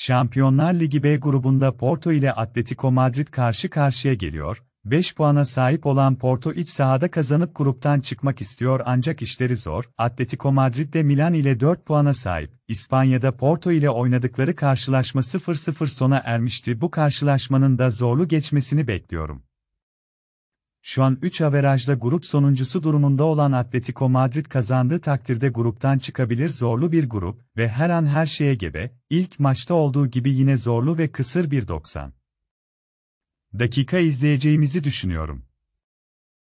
Şampiyonlar Ligi B grubunda Porto ile Atletico Madrid karşı karşıya geliyor. 5 puana sahip olan Porto iç sahada kazanıp gruptan çıkmak istiyor ancak işleri zor. Atletico Madrid de Milan ile 4 puana sahip. İspanya'da Porto ile oynadıkları karşılaşma 0-0 sona ermişti. Bu karşılaşmanın da zorlu geçmesini bekliyorum şu an 3 averajla grup sonuncusu durumunda olan Atletico Madrid kazandığı takdirde gruptan çıkabilir zorlu bir grup ve her an her şeye gebe, ilk maçta olduğu gibi yine zorlu ve kısır bir 90 dakika izleyeceğimizi düşünüyorum.